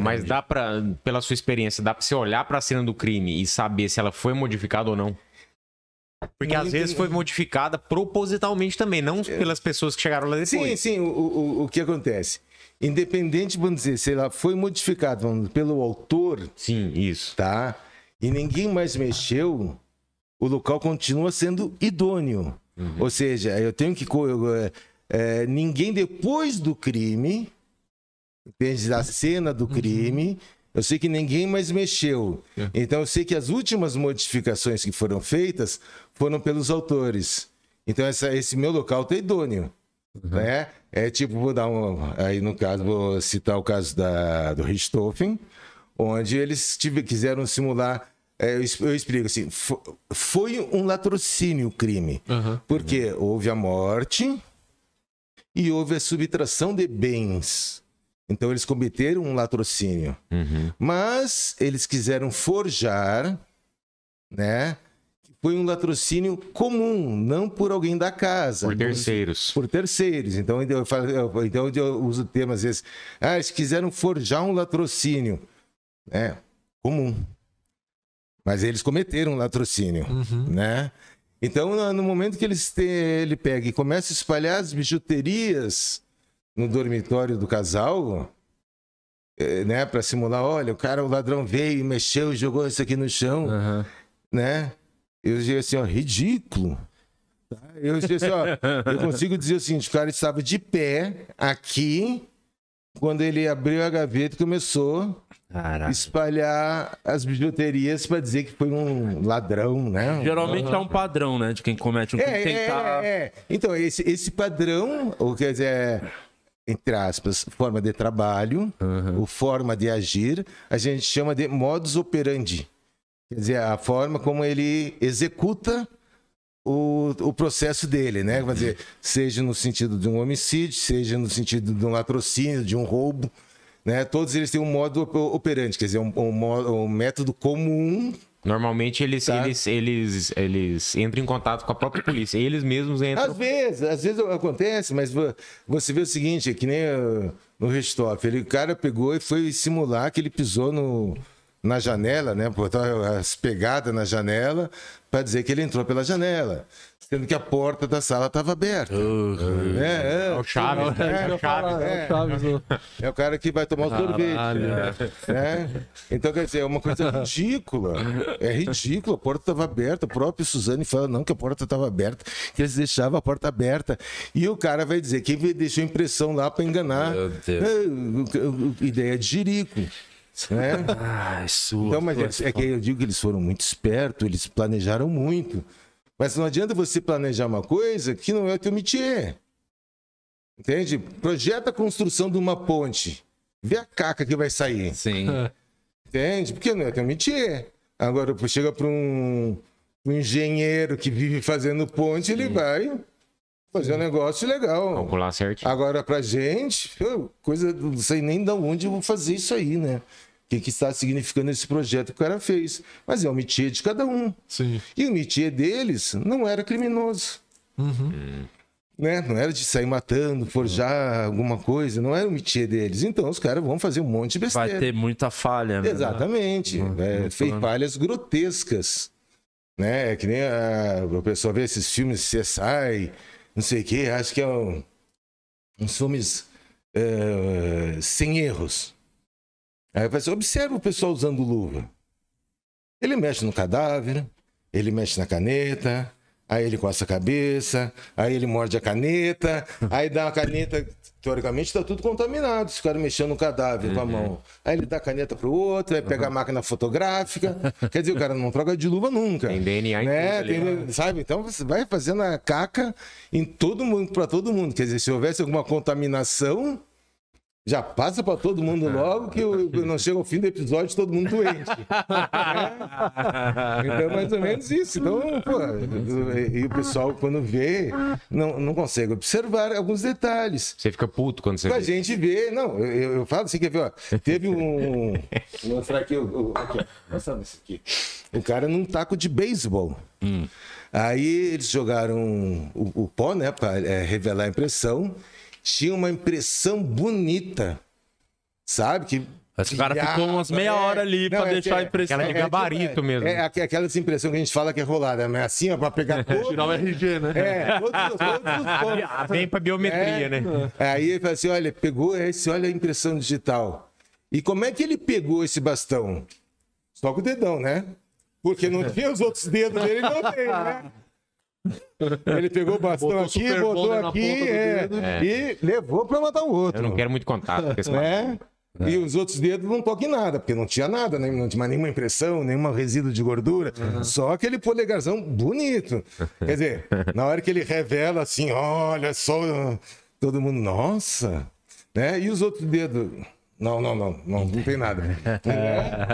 Mas dá para, pela sua experiência, dá para você olhar para a cena do crime e saber se ela foi modificada ou não? Porque às vezes foi modificada propositalmente também, não é. pelas pessoas que chegaram lá depois. Sim, sim, o, o, o que acontece? Independente, vamos dizer, se ela foi modificada vamos, pelo autor. Sim, isso. Tá? E ninguém mais mexeu, o local continua sendo idôneo. Uhum. Ou seja, eu tenho que. Eu, é, é, ninguém depois do crime entende? Da uhum. cena do crime. Uhum. Eu sei que ninguém mais mexeu. É. Então eu sei que as últimas modificações que foram feitas foram pelos autores. Então essa, esse meu local tá idôneo. Uhum. Né? É tipo, vou dar um. Aí no caso, vou citar o caso da, do Richthofen, onde eles tive, quiseram simular. É, eu, eu explico assim: foi um latrocínio o crime. Uhum. Porque uhum. houve a morte e houve a subtração de bens. Então eles cometeram um latrocínio. Uhum. Mas eles quiseram forjar, né? Foi um latrocínio comum, não por alguém da casa. Por terceiros. Por terceiros. Então eu, falo, então, eu uso o termo às vezes. Ah, eles quiseram forjar um latrocínio. É, comum. Mas eles cometeram um latrocínio, uhum. né? Então, no momento que eles te, ele pega e começa a espalhar as bijuterias no dormitório do casal, eh, né, para simular, olha, o cara, o ladrão veio, mexeu, jogou isso aqui no chão, uhum. né? Eu dizia assim, ó, ridículo. Eu, dizia assim, ó, eu consigo dizer assim, o cara estava de pé aqui quando ele abriu a gaveta e começou a espalhar as bijuterias para dizer que foi um ladrão, né? Geralmente é um padrão, né, de quem comete um é, crime. É, tentar... Tá é, é, Então, esse, esse padrão, ou quer dizer é, entre aspas, forma de trabalho, uhum. ou forma de agir, a gente chama de modus operandi. Quer dizer, a forma como ele executa o, o processo dele, né? Quer dizer, seja no sentido de um homicídio, seja no sentido de um latrocínio, de um roubo, né? Todos eles têm um modo operante, quer dizer, um, um, um método comum Normalmente eles, tá. eles, eles, eles entram em contato com a própria polícia. Eles mesmos entram. Às vezes, às vezes acontece, mas você vê o seguinte, é que nem uh, no Restoff, o cara pegou e foi simular que ele pisou no, na janela, né? Botar as pegadas na janela para dizer que ele entrou pela janela, sendo que a porta da sala estava aberta. Uhum. é, é, é, o Chaves, é, né? é, é, o Chaves, é, é, o Chaves. Né? É. é, o cara que vai tomar o sorvete. Né? É. Então, quer dizer, é uma coisa ridícula. É ridículo, a porta estava aberta. O próprio Suzane fala, não, que a porta estava aberta, que eles deixavam a porta aberta. E o cara vai dizer que deixou impressão lá para enganar. Meu Deus. ideia de jirico. É. é? Ai, sua, então, mas sua, é, é que eu digo que eles foram muito espertos, eles planejaram muito. Mas não adianta você planejar uma coisa que não é o teu métier. Entende? Projeta a construção de uma ponte. Vê a caca que vai sair. Sim. Entende? Porque não é o teu métier. Agora, chega para um, um, engenheiro que vive fazendo ponte, Sim. ele vai Fazer um negócio legal. Calcular certinho. Agora, pra gente, coisa, não sei nem de onde eu vou fazer isso aí, né? O que, que está significando esse projeto que o cara fez. Mas é o métier de cada um. Sim. E o métier deles não era criminoso. Uhum. Hum. Né? Não era de sair matando, forjar alguma coisa, não era o métier deles. Então os caras vão fazer um monte de besteira. Vai ter muita falha. Né? Exatamente. Né? É, uhum. fez falhas grotescas. Né? Que nem a, a pessoa vê esses filmes CSI, não sei o quê. Acho que é um, uns filmes é, sem erros. Aí você assim, observa o pessoal usando luva. Ele mexe no cadáver, ele mexe na caneta, Aí ele coça a cabeça, aí ele morde a caneta, aí dá a caneta. Teoricamente está tudo contaminado, os caras mexendo no cadáver uhum. com a mão. Aí ele dá a caneta para o outro, aí pega uhum. a máquina fotográfica. Quer dizer, o cara não troca de luva nunca. Tem DNA né? em tudo né? Tem, né? Sabe? Então você vai fazendo a caca em todo mundo, para todo mundo. Quer dizer, se houvesse alguma contaminação, já passa para todo mundo logo que nós chega o fim do episódio todo mundo doente. é. Então é mais ou menos isso. Então, pô, e o pessoal quando vê não, não consegue observar alguns detalhes. Você fica puto quando você pra vê. A gente vê, não, eu, eu falo assim, quer ver, ó, teve um... Vou mostrar aqui, o, aqui mostrando isso aqui. O cara num taco de beisebol. Hum. Aí eles jogaram o, o pó, né, para é, revelar a impressão tinha uma impressão bonita, sabe? Que esse cara ficou umas meia é. hora ali para pra é, deixar a impressão. Aquela de é gabarito tipo, é, mesmo. É, é, aquela impressão que a gente fala que é rolada, né? Assim, ó, pra pegar todo... Tirar o RG, né? É, todos, todos os ah, Vem pra biometria, é. né? Aí ele fala assim, olha, pegou esse, olha a impressão digital. E como é que ele pegou esse bastão? Só com o dedão, né? Porque não tinha os outros dedos dele, não tem, né? Ele pegou o bastão botou aqui, botou aqui é, é. e levou para matar o outro. Eu não quero muito contato com esse é. E os outros dedos não toquem nada, porque não tinha nada, não tinha nenhuma impressão, nenhum resíduo de gordura, uhum. só aquele polegarzão bonito. Quer dizer, na hora que ele revela assim, olha só, todo mundo, nossa, né? E os outros dedos? Não, não, não, não, não tem nada. É.